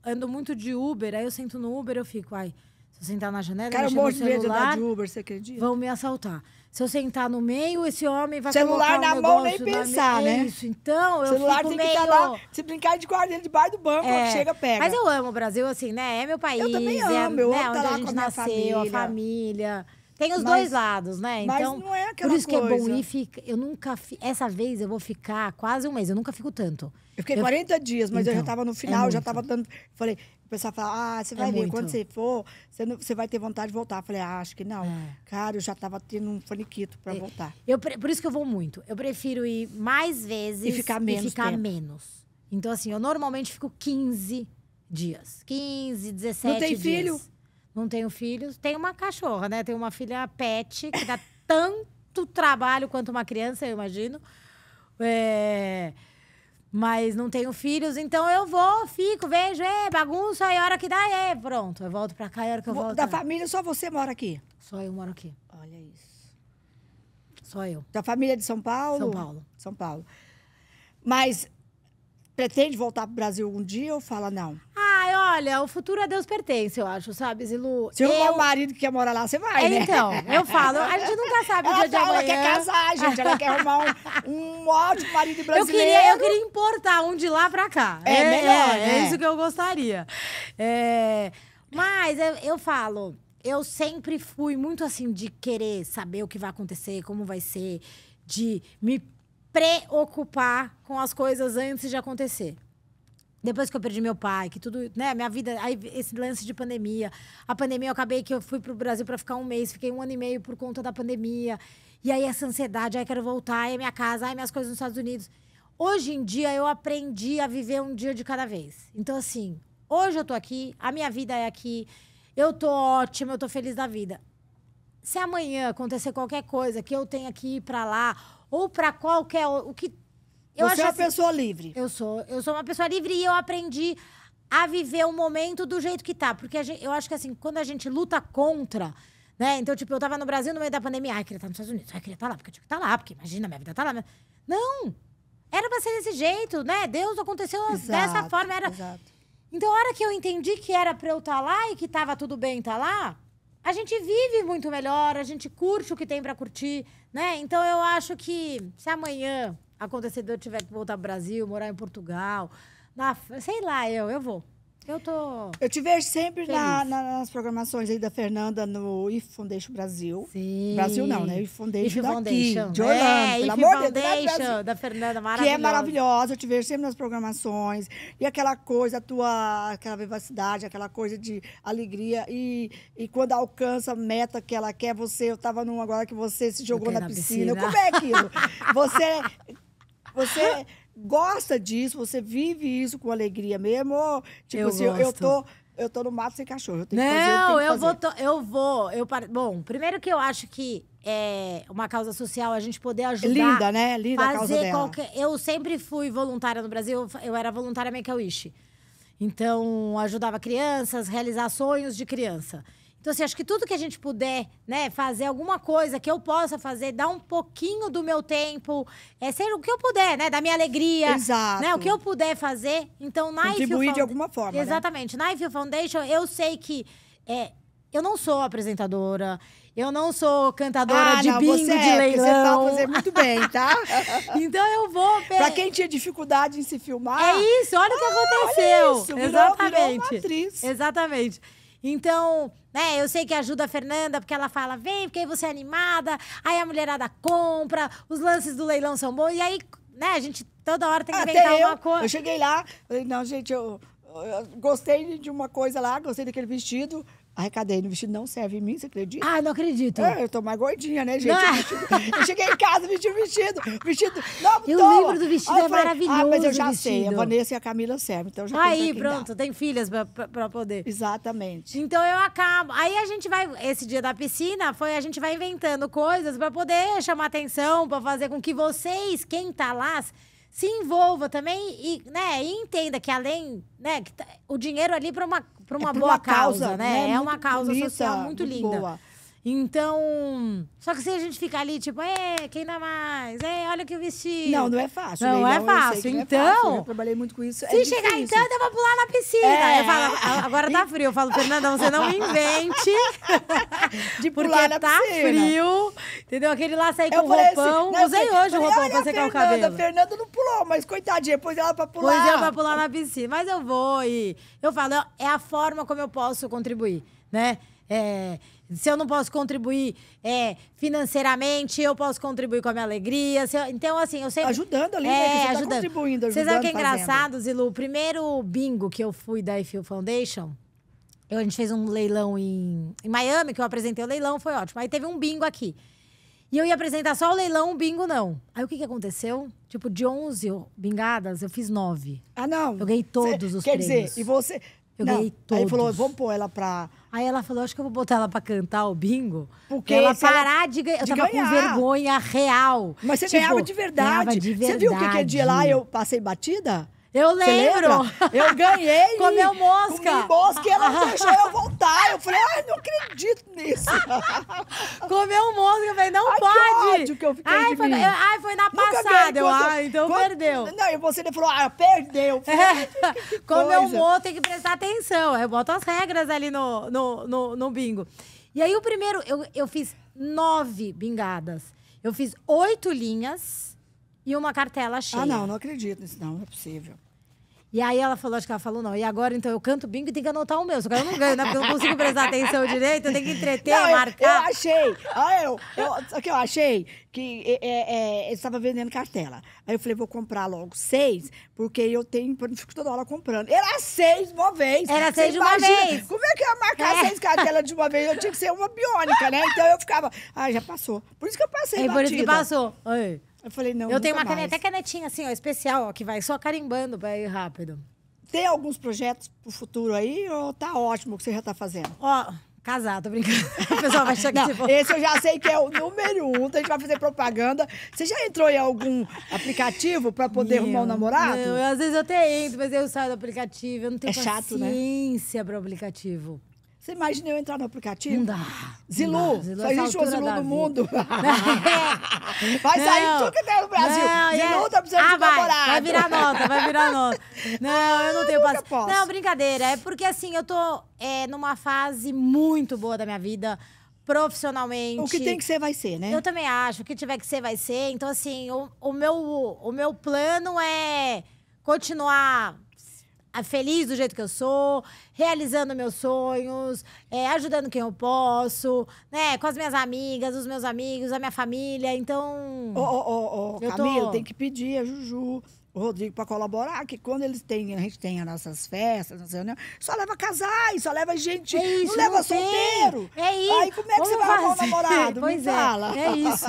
ando muito de Uber, aí eu sento no Uber, eu fico, ai, se eu sentar na janela, Cara, eu morro de medo de Uber, você acredita? Vão me assaltar. Se eu sentar no meio, esse homem vai Celular na um mão, nem pensar, minha... né? É isso, então eu Celular fico tem meio... que estar tá lá, se brincar de guarda debaixo do banco, é. chega, pega. Mas eu amo o Brasil, assim, né? É meu país. Eu também é amo, é, eu né, amo né? tá lá com a minha nasceu, família. A família. Tem os mas, dois lados, né? Então, mas não é aquela por isso coisa. que é bom ir fica, eu nunca essa vez eu vou ficar quase um mês, eu nunca fico tanto. Eu fiquei eu, 40 dias, mas então, eu já estava então, no é final, é já estava dando, falei, o pessoal fala: "Ah, você é vai é ver muito. quando você for, você, não, você vai ter vontade de voltar". Eu falei: ah, "Acho que não". É. Cara, eu já estava tendo um faniquito para é, voltar. Eu por isso que eu vou muito. Eu prefiro ir mais vezes e ficar menos. E ficar tempo. menos. Então assim, eu normalmente fico 15 dias. 15, 17 dias. Não tem dias. filho? não tenho filhos. Tenho uma cachorra, né? Tenho uma filha pet, que dá [COUGHS] tanto trabalho quanto uma criança, eu imagino. É... Mas não tenho filhos, então eu vou, fico, vejo, é bagunça, aí hora que dá, é pronto. Eu volto pra cá, é a hora que eu volto. Da família, só você mora aqui? Só eu moro aqui. Olha isso. Só eu. Da família de São Paulo? São Paulo. São Paulo. Mas pretende voltar pro Brasil um dia ou fala não? Ah, Olha, o futuro a Deus pertence, eu acho, sabe, Zilu? Se eu... arrumar marido que quer morar lá, você vai, é, né? Então, eu falo, a gente nunca sabe o dia de amanhã. Ela quer casar, gente, ela quer arrumar um, um ótimo marido brasileiro. Eu queria, eu queria importar um de lá pra cá. É, é melhor, é, né? é isso que eu gostaria. É... Mas eu, eu falo, eu sempre fui muito assim de querer saber o que vai acontecer, como vai ser, de me preocupar com as coisas antes de acontecer depois que eu perdi meu pai, que tudo, né, minha vida, aí esse lance de pandemia. A pandemia eu acabei que eu fui pro Brasil para ficar um mês, fiquei um ano e meio por conta da pandemia. E aí essa ansiedade, aí quero voltar, aí é minha casa, aí minhas coisas nos Estados Unidos. Hoje em dia eu aprendi a viver um dia de cada vez. Então assim, hoje eu tô aqui, a minha vida é aqui. Eu tô ótima, eu tô feliz da vida. Se amanhã acontecer qualquer coisa que eu tenha que ir para lá ou para qualquer o que eu Você é uma assim, pessoa livre. Eu sou. Eu sou uma pessoa livre e eu aprendi a viver o momento do jeito que tá. Porque gente, eu acho que assim, quando a gente luta contra. Né? Então, tipo, eu tava no Brasil no meio da pandemia. Ai, queria estar tá nos Estados Unidos. Ai, queria estar tá lá, porque eu tinha que estar tá lá. Porque imagina, minha vida tá lá. Não! Era pra ser desse jeito, né? Deus aconteceu exato, dessa forma. Era... Exato. Então, a hora que eu entendi que era pra eu estar lá e que tava tudo bem estar lá, a gente vive muito melhor, a gente curte o que tem para curtir, né? Então, eu acho que se amanhã acontecer de eu tiver que voltar ao Brasil, morar em Portugal, na, sei lá, eu, eu vou. Eu tô. Eu te vejo sempre na, na, nas programações aí da Fernanda no If Foundation Brasil. Sim. Brasil não, né? If Foundation If daqui, Foundation. de né? Orlando. É, pelo If amor né? Foundation, Deus, da, da Fernanda, maravilhosa. Que é maravilhosa, eu te vejo sempre nas programações. E aquela coisa, a tua, aquela vivacidade, aquela coisa de alegria. E, e quando alcança a meta que ela quer, você, eu tava num agora que você se jogou na, na piscina. piscina. Como é aquilo? [LAUGHS] você você gosta disso, você vive isso com alegria mesmo? Ou, tipo eu assim, gosto. eu tô. Eu tô no mato sem cachorro. Eu tenho não, que fazer, eu, eu vou. eu vou. Eu Bom, primeiro que eu acho que é uma causa social a gente poder ajudar. Linda, né? Linda fazer a causa dela. Eu sempre fui voluntária no Brasil. Eu era voluntária Make a Wish. Então, ajudava crianças, realizar sonhos de criança. Então, assim, acho que tudo que a gente puder, né, fazer alguma coisa que eu possa fazer, dar um pouquinho do meu tempo, é ser o que eu puder, né, da minha alegria. Exato. Né, o que eu puder fazer. Então, na Contribuir Found... de alguma forma. Né? Exatamente. Né? Na Eiffel Foundation, eu sei que é, eu não sou apresentadora, eu não sou cantadora ah, de não, bingo, você de é, leilão. Você sabe fazer muito bem, tá? [LAUGHS] então eu vou... Per... Pra quem tinha dificuldade em se filmar... É isso, olha o que ah, aconteceu. Olha isso, virou, Exatamente. Virou uma atriz. Exatamente. Então, né, eu sei que ajuda a Fernanda, porque ela fala, vem, porque aí você é animada, aí a mulherada compra, os lances do leilão são bons, e aí, né, a gente toda hora tem que Até inventar eu, uma coisa. Eu cheguei lá, falei, não, gente, eu, eu gostei de uma coisa lá, gostei daquele vestido, Arrecadei no vestido, não serve em mim, você acredita? Ah, não acredito. É, eu tô mais gordinha, né, gente? É? Vestido, eu cheguei em casa, vesti o vestido, vestido. Não, eu toma. lembro do vestido, é falei, maravilhoso. Ah, mas eu já sei, a Vanessa e a Camila servem, então já Aí, pronto, dá. tem filhas pra, pra, poder. Exatamente. Então eu acabo. Aí a gente vai, esse dia da piscina, foi a gente vai inventando coisas pra poder chamar atenção, pra fazer com que vocês, quem tá lá, se envolva também e, né, e entenda que além, né, que tá, o dinheiro ali para uma uma, é uma boa causa, causa né? né? É uma causa bonita, social muito linda. Boa. Então. Só que se a gente ficar ali, tipo, é, quem dá mais? É, olha o que eu vesti. Não, não é fácil. Não, é, é fácil. Não é então. Fácil. Eu trabalhei muito com isso. É se é chegar em tanto, eu vou pular na piscina. É. Eu falo, ah, agora tá frio. Eu falo, Fernandão, você não invente. [LAUGHS] De pular porque na tá piscina. frio. Entendeu? Aquele lá sair com o assim, roupão. Assim, Usei hoje o roupão pra secar o cabelo. A Fernanda não pulou, mas coitadinha, pôs ela pra pular. Pôs ela pra pular na piscina. Mas eu vou e. Eu falo, é a forma como eu posso contribuir, né? É, se eu não posso contribuir é, financeiramente, eu posso contribuir com a minha alegria. Eu, então, assim, eu sempre. Ajudando ali, é, né? Que é, você tá ajudando. Tá contribuindo, ajudando. Você sabe o que é engraçado, Zilu? O primeiro bingo que eu fui da IFIL Foundation, eu, a gente fez um leilão em, em Miami, que eu apresentei o leilão, foi ótimo. Aí teve um bingo aqui. E eu ia apresentar só o leilão, o bingo não. Aí o que, que aconteceu? Tipo, de 11 bingadas, eu fiz 9. Ah, não. Eu ganhei todos Cê, os quer prêmios. Quer dizer, e você, eu ganhei todos. Aí falou, vamos pôr ela pra... Aí ela falou, acho que eu vou botar ela pra cantar o bingo. Porque ela parar de ganhar. Eu tava ganhar. com vergonha real. Mas você tipo, ganhava de verdade. Ganhava de verdade. Você viu o que aquele é dia lá eu passei batida? Eu lembro. Eu ganhei. [LAUGHS] Comeu mosca. Comi mosca e ela fechou, [LAUGHS] deixou eu voltar. Eu falei, ai, não acredito nisso. [LAUGHS] Comeu mosca. Eu falei, não ai, pode. Que ódio que eu fiquei ai, de foi, mim. Eu, ai, foi na Nunca passada. Eu, ai, ah, então quando, perdeu. Não, e você falou, ah, perdeu. Falei, é. que Comeu mosca, tem que prestar atenção. Eu boto as regras ali no, no, no, no bingo. E aí, o primeiro, eu, eu fiz nove bingadas. Eu fiz oito linhas e uma cartela cheia. Ah, não, não acredito nisso, não, não é possível. E aí ela falou, acho que ela falou, não, e agora então eu canto bingo e tenho que anotar o meu, só que eu não ganho, né? Porque eu não consigo prestar atenção direito, eu tenho que entreter, não, eu, marcar. Eu, achei, ah, eu, eu, que eu achei que é, é, é, eu estava vendendo cartela. Aí eu falei, vou comprar logo seis, porque eu tenho, eu não fico toda hora comprando. Era seis de uma vez. Era seis de uma imagina, vez. Como é que eu ia marcar é. seis cartelas de uma vez? Eu tinha que ser uma biônica, né? Então eu ficava, ah, já passou. Por isso que eu passei É batida. por isso que passou. Oi. Eu falei, não. Eu tenho uma mais. caneta, canetinha assim, ó, especial, ó, que vai só carimbando pra ir rápido. Tem alguns projetos pro futuro aí ou tá ótimo o que você já tá fazendo? Ó, casar, tô brincando. [LAUGHS] O pessoal vai chegar tipo... Esse eu já sei que é o número um, então a gente vai fazer propaganda. Você já entrou em algum aplicativo pra poder Meu, arrumar um namorado? Não, eu, às vezes eu até entro, mas eu saio do aplicativo. Eu não tenho é chato, né? paciência né? pro aplicativo. Você imagina eu entrar no aplicativo? Não dá. Zilu, não dá. Zilu só existe o Zilu do mundo. [LAUGHS] vai sair não, tudo que tem no Brasil. Não, Zilu é... tá precisando ah, de vai, namorado. Vai virar nota, vai virar nota. [LAUGHS] Não, eu não tenho paciência. Não, brincadeira. É porque assim, eu tô é, numa fase muito boa da minha vida profissionalmente. O que tem que ser, vai ser, né? Eu também acho. O que tiver que ser, vai ser. Então, assim, o, o meu, o meu plano é continuar feliz do jeito que eu sou, realizando meus sonhos, é, ajudando quem eu posso, né? Com as minhas amigas, os meus amigos, a minha família. Então. Ô, ô, ô, Camila, tô... tem que pedir a Juju Rodrigo para colaborar, que quando eles têm, a gente tem as nossas festas, nossas reuniões, só leva casais, só leva gente, é isso, não leva não solteiro. É isso. Aí como é que Vamos você vai colaborar? arrumar um namorado? [LAUGHS] Pois Me é, fala. é isso.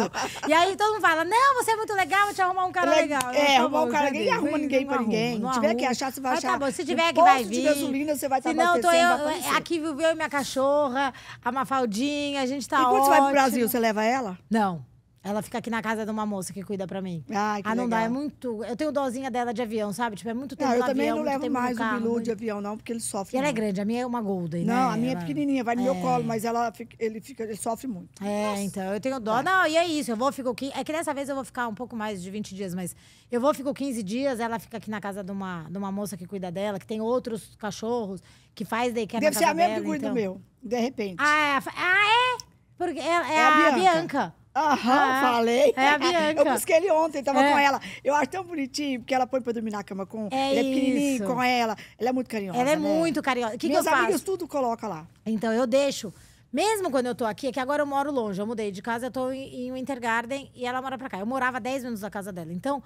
E aí todo mundo fala, não, você é muito legal, vou te arrumar um cara Le é legal. É, é arrumar um cara, ninguém arruma ninguém para ninguém. Se tiver que achar, você vai tá achar. Tá bom, se tiver que vai vir. Gasolina, você vai estar tá Se não, tô eu, é, aqui viveu minha cachorra, a Mafaldinha, a gente tá E quando ótimo. você vai pro Brasil, você leva ela? Não. Ela fica aqui na casa de uma moça que cuida pra mim. Ai, que ah, não legal. dá, é muito. Eu tenho dozinha dela de avião, sabe? Tipo, é muito tempo. Não, eu no também avião, não levo mais carro, o Bilu de avião, não, porque ele sofre. E ela é grande, a minha é uma Golden. Né? Não, né? a minha é ela... é pequenininha, vai no é... meu colo, mas ela fica, ele, fica, ele sofre muito. É, Nossa. então, eu tenho dó. É. Não, e é isso, eu vou, fico aqui. É que dessa vez eu vou ficar um pouco mais de 20 dias, mas eu vou, fico 15 dias, ela fica aqui na casa de uma, de uma moça que cuida dela, que tem outros cachorros, que faz daycare. Deve ser a mesma dela, que cuida então... do meu, de repente. Ah, é? Ah, é? Porque é, é, é a, a Bianca. Bianca. Aham, ah, falei. É a Bianca. Eu busquei ele ontem, tava é. com ela. Eu acho tão bonitinho, porque ela põe pra dormir na cama com. É ele é pequenininho isso. com ela. Ela é muito carinhosa. Ela é né? muito carinhosa. O que, Meus que eu amigos tudo coloca lá. Então, eu deixo. Mesmo quando eu tô aqui, é que agora eu moro longe, eu mudei de casa, eu tô em, Wintergarden e ela mora pra cá. Eu morava 10 minutos da casa dela. Então.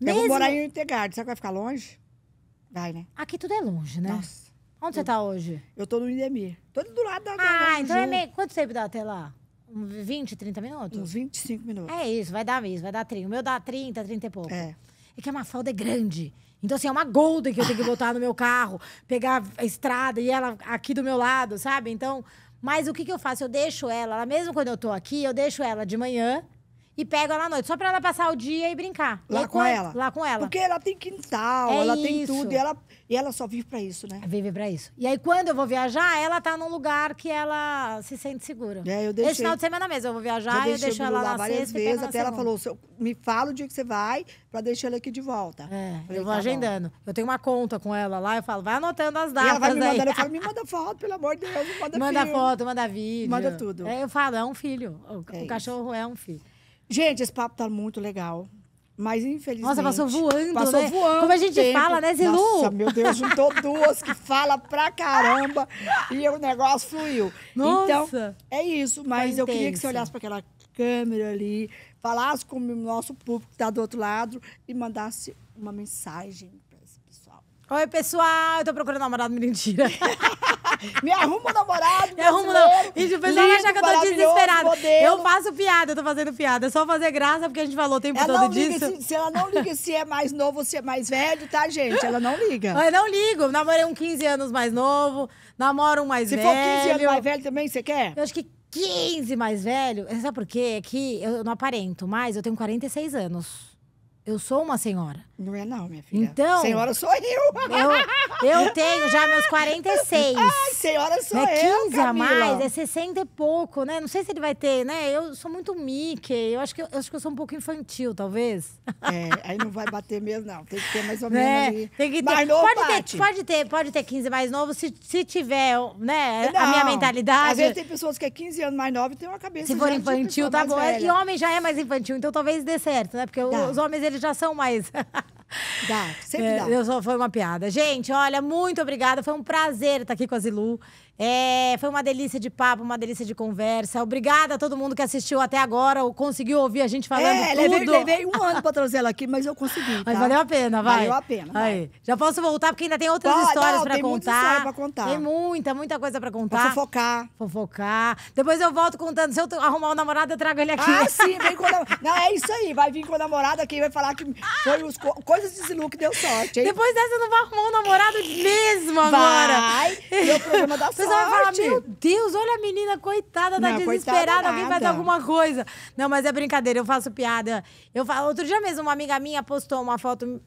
Eu vou morar em Wintergarden. Será que vai ficar longe? Vai, né? Aqui tudo é longe, né? Nossa. Onde eu... você tá hoje? Eu tô no Indemir. Tô do lado da. Ah, da então é meio. Quanto tempo dá até lá? 20, 30 minutos? Uns 25 minutos. É isso, vai dar mesmo, vai dar 30. O meu dá 30, 30 e pouco. É. É que a Mafalda é grande. Então, assim, é uma Golden que eu tenho que botar no meu carro, pegar a estrada e ela aqui do meu lado, sabe? Então, mas o que, que eu faço? Eu deixo ela, ela, mesmo quando eu tô aqui, eu deixo ela de manhã e pega ela à noite, só pra ela passar o dia e brincar. Lá e com ela? Lá com ela. Porque ela tem quintal, é ela isso. tem tudo, e ela, e ela só vive pra isso, né? Vive pra isso. E aí, quando eu vou viajar, ela tá num lugar que ela se sente segura. É, eu deixei. Esse final de semana mesmo, eu vou viajar, eu deixo ela lá várias sexta, vezes, até ela falou, me fala o dia que você vai, pra deixar ela aqui de volta. É, falei, eu vou tá agendando. Bom. Eu tenho uma conta com ela lá, eu falo, vai anotando as datas. E ela vai me mandando, aí. eu [LAUGHS] me manda foto, pelo amor de Deus, manda Manda filho. foto, manda vídeo. Manda tudo. É, eu falo, é um filho. O, é o cachorro é um filho. Gente, esse papo tá muito legal. Mas infelizmente. Nossa, passou voando. Passou né? voando. Como a gente tempo. fala, né, Zilu? Nossa, meu Deus, juntou [LAUGHS] duas que fala pra caramba e o negócio fluiu. Então, Nossa. Então, é isso. Tá mas eu queria que você olhasse para aquela câmera ali, falasse com o nosso público que tá do outro lado e mandasse uma mensagem Oi, pessoal, eu tô procurando namorado, mentira. [LAUGHS] me arruma um namorado, me arruma não. Isso, o pessoal lindo, vai achar que eu tô desesperada. Modelo. Eu faço piada, eu tô fazendo piada. É só fazer graça, porque a gente falou o tempo ela todo disso. Se, se, ela não liga se é mais novo ou se é mais velho, tá, gente? Ela não liga. Eu não ligo. Namorei um 15 anos mais novo, namoro um mais se velho. Se for 15 anos mais velho também, você quer? Eu acho que 15 mais velho, sabe por quê? É que eu não aparento mais, eu tenho 46 anos. Eu sou uma senhora. Não é não, minha filha. Então. Senhora sou eu. Eu, eu [LAUGHS] tenho já meus 46. Ai, senhora sou né, 15 eu, a mais, é 60 e pouco, né? Não sei se ele vai ter, né? Eu sou muito Mickey, eu acho que eu, acho que eu sou um pouco infantil, talvez. É, aí não vai bater mesmo, não. Tem que ter mais ou né? menos né? ali. Tem que ter. Mais novo pode, bate. ter pode ter, pode ter 15 mais novo, se, se tiver, né, não. a minha mentalidade. Às vezes tem pessoas que é 15 anos mais nova e tem uma cabeça Se for infantil, tá bom. Velha. E homem já é mais infantil, então talvez dê certo, né? Porque os homens, eles já são mais... [LAUGHS] Dá, sempre é, dá. Eu só, foi uma piada. Gente, olha, muito obrigada. Foi um prazer estar aqui com a Zilu. É, foi uma delícia de papo, uma delícia de conversa. Obrigada a todo mundo que assistiu até agora ou conseguiu ouvir a gente falando é, tudo. Levei, um ano pra trazer ela aqui, mas eu consegui. Tá? Mas valeu a pena, vai. Valeu a pena. Vai. Já posso voltar porque ainda tem outras histórias para contar. História pra contar. Tem muita, muita coisa para contar. Pra fofocar. Fofocar. Depois eu volto contando. Se eu arrumar um namorado, eu trago ele aqui. Ah, sim, [LAUGHS] vem com o namorado. Não, é isso aí. Vai vir com a namorada e vai falar que foi os co... coisas de Zilu que deu sorte, hein? Depois dessa, eu não vou arrumar um namorado mesmo agora. Vai. Meu programa da [LAUGHS] sorte. Vocês vão falar, meu Deus, olha a menina, coitada, tá não, desesperada, coitada alguém faz alguma coisa. Não, mas é brincadeira, eu faço piada. Eu falo, outro dia mesmo, uma amiga minha postou uma foto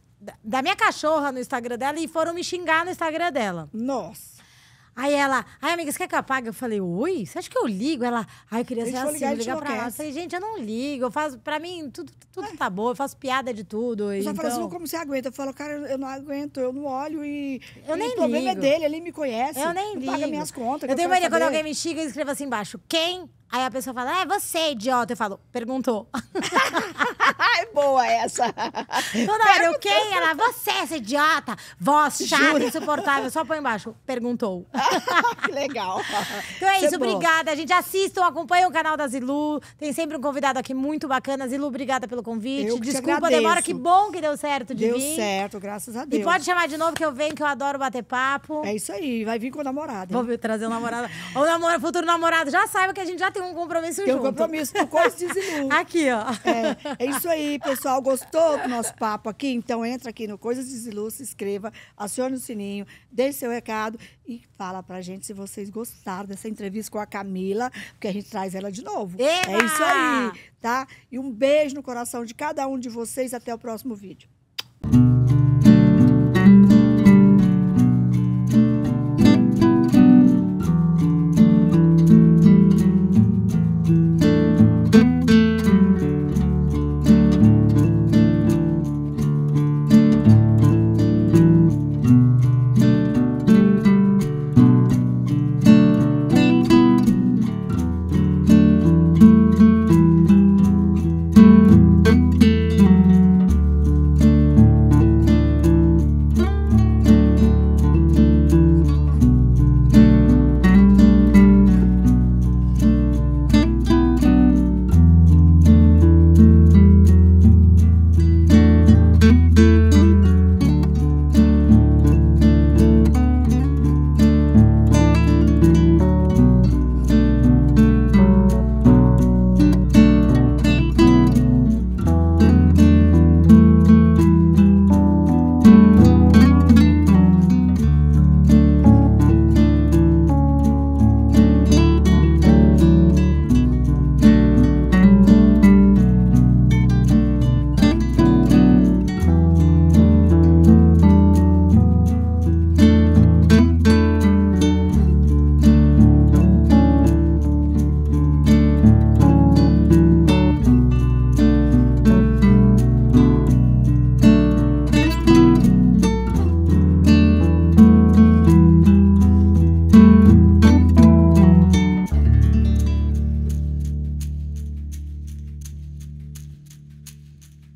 da minha cachorra no Instagram dela e foram me xingar no Instagram dela. Nossa. Aí ela, ai amiga, você quer que eu apague? Eu falei, oi, você acha que eu ligo? Ela, ai, eu queria ser assim, ligar, ligar pra ela. Eu falei, gente, eu não ligo, eu faço, pra mim tudo, tudo é. tá bom, eu faço piada de tudo. Eu já assim, então... assim, como você aguenta? Eu falo, cara, eu não aguento, eu não olho e. Eu e ligo. o problema é dele, ele me conhece. Eu nem ligo. paga minhas contas. Eu tenho mania quando alguém me xinga e escreva assim embaixo, quem Aí a pessoa fala, é você, idiota. Eu falo, perguntou. [LAUGHS] é boa essa. Toda hora, eu quem? Ela, você, essa idiota. Voz chata, insuportável. Só põe embaixo, perguntou. Ah, que legal. Então é, é isso, é obrigada, gente. Assistam, acompanha o canal da Zilu. Tem sempre um convidado aqui muito bacana. Zilu, obrigada pelo convite. Eu Desculpa, demora. Que bom que deu certo de deu vir. Deu certo, graças a Deus. E pode chamar de novo que eu venho, que eu adoro bater papo. É isso aí, vai vir com o namorado. Hein? Vou trazer o namorado. o namorado, futuro namorado já saiba que a gente já tem tem um compromisso tem junto. Tem um compromisso com Coisas Desilude. [LAUGHS] Aqui, ó. É, é isso aí, pessoal. Gostou do nosso papo aqui? Então entra aqui no Coisas Desilude, se inscreva, acione o sininho, deixe seu recado e fala pra gente se vocês gostaram dessa entrevista com a Camila, porque a gente traz ela de novo. Eba! É isso aí, tá? E um beijo no coração de cada um de vocês. Até o próximo vídeo.